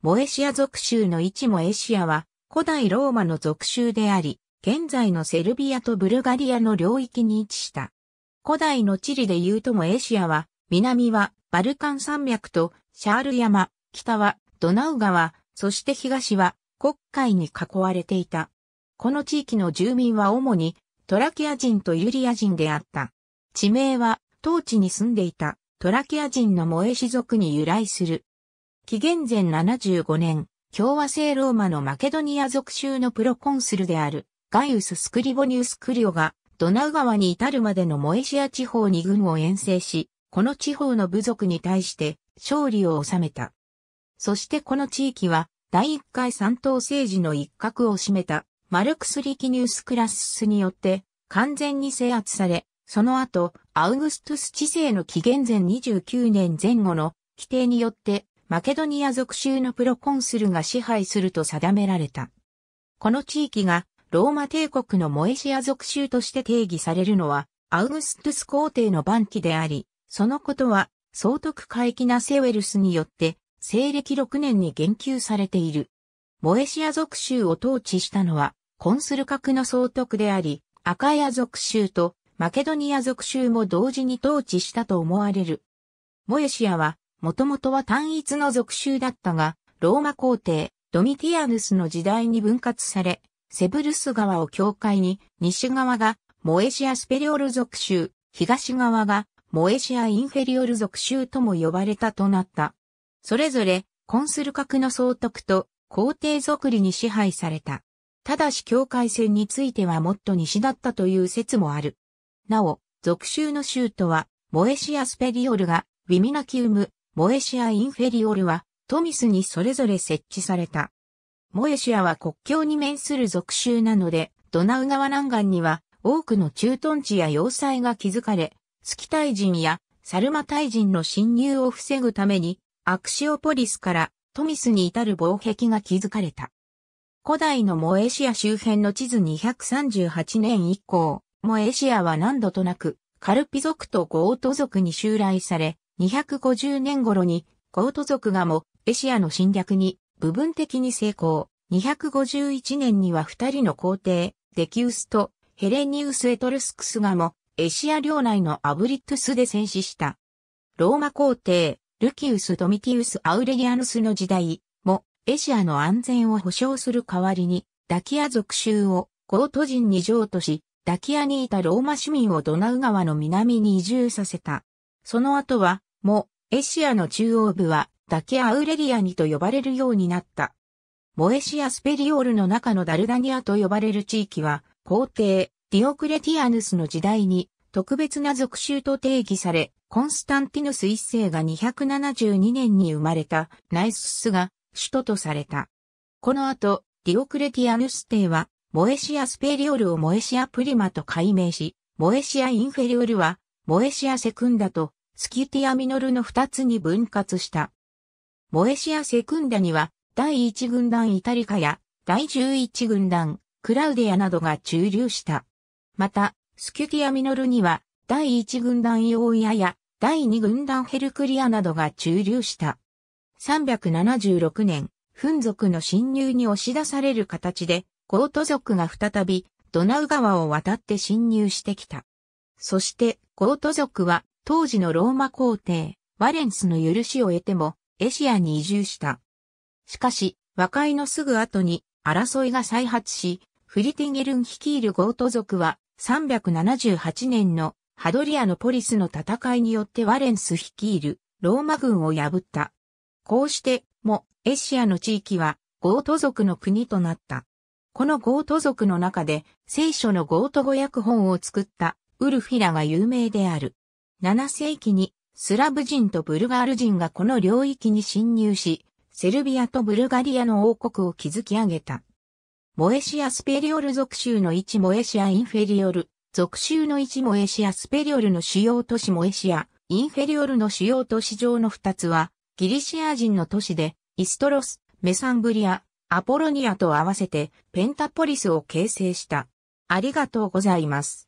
モエシア属州の位置モエシアは、古代ローマの属州であり、現在のセルビアとブルガリアの領域に位置した。古代の地理で言うとモエシアは、南はバルカン山脈とシャール山、北はドナウ川、そして東は黒海に囲われていた。この地域の住民は主にトラキア人とユリア人であった。地名は当地に住んでいたトラキア人のモエシ族に由来する。紀元前75年、共和制ローマのマケドニア属州のプロコンスルであるガイウス・スクリボニウス・クリオがドナウ川に至るまでのモエシア地方に軍を遠征し、この地方の部族に対して勝利を収めた。そしてこの地域は第一回三党政治の一角を占めたマルクス・リキニウス・クラススによって完全に制圧され、その後、アウグストゥス治世の紀元前29年前後の規定によってマケドニア属州のプロコンスルが支配すると定められた。この地域がローマ帝国のモエシア属州として定義されるのはアウグストゥス皇帝の晩期であり、そのことは総督会期ナセウェルスによって西暦6年に言及されている。モエシア属州を統治したのはコンスル格の総督であり、アカヤ属州とマケドニア属州も同時に統治したと思われる。モエシアはもともとは単一の属州だったが、ローマ皇帝、ドミティアヌスの時代に分割され、セブルス川を境界に、西側がモエシア・スペリオル属州、東側がモエシア・インフェリオル属州とも呼ばれたとなった。それぞれ、コンスル格の総督と皇帝属理に支配された。ただし境界線についてはもっと西だったという説もある。なお、属州の州とは、モエシア・スペリオルが、ウィミナキウム、モエシア・インフェリオルは、トミスにそれぞれ設置された。モエシアは国境に面する属州なので、ドナウ川南岸には多くの駐屯地や要塞が築かれ、スキタイ人やサルマタイ人の侵入を防ぐために、アクシオポリスからトミスに至る防壁が築かれた。古代のモエシア周辺の地図238年以降、モエシアは何度となく、カルピ族とゴート族に襲来され、250年頃にコート族がもエシアの侵略に部分的に成功。251年には二人の皇帝、デキウスとヘレニウス・エトルスクスがもエシア領内のアブリットスで戦死した。ローマ皇帝、ルキウス・ドミティウス・アウレリアヌスの時代もエシアの安全を保障する代わりにダキア族州をゴート人に譲渡し、ダキアにいたローマ市民をドナウ川の南に移住させた。その後はも、エシアの中央部は、ダケアウレリアにと呼ばれるようになった。モエシアスペリオールの中のダルダニアと呼ばれる地域は、皇帝、ディオクレティアヌスの時代に、特別な属州と定義され、コンスタンティヌス一世が272年に生まれたナイススが首都とされた。この後、ディオクレティアヌス帝は、モエシアスペリオールをモエシアプリマと改名し、モエシアインフェリオルは、モエシアセクンダとスキュティアミノルの2つに分割した。モエシア・セクンダには、第1軍団イタリカや、第11軍団、クラウディアなどが駐留した。また、スキュティアミノルには、第1軍団イオーヤや、第2軍団ヘルクリアなどが駐留した。376年、フン族の侵入に押し出される形で、ゴート族が再び、ドナウ川を渡って侵入してきた。そして、ゴート族は、当時のローマ皇帝、バレンスの許しを得ても、エシアに移住した。しかし、和解のすぐ後に争いが再発し、フリティゲルン率いるゴート族は378年のハドリアのポリスの戦いによってワレンス率いるローマ軍を破った。こうしてもエシアの地域はゴート族の国となった。このゴート族の中で聖書のゴート語訳本を作ったウルフィラが有名である。7世紀にスラブ人とブルガール人がこの領域に侵入し、セルビアとブルガリアの王国を築き上げた。モエシアスペリオル属州の1モエシアインフェリオル、属州の1モエシアスペリオルの主要都市モエシア、インフェリオルの主要都市上の2つは、ギリシア人の都市で、イストロス、メサンブリア、アポロニアと合わせてペンタポリスを形成した。ありがとうございます。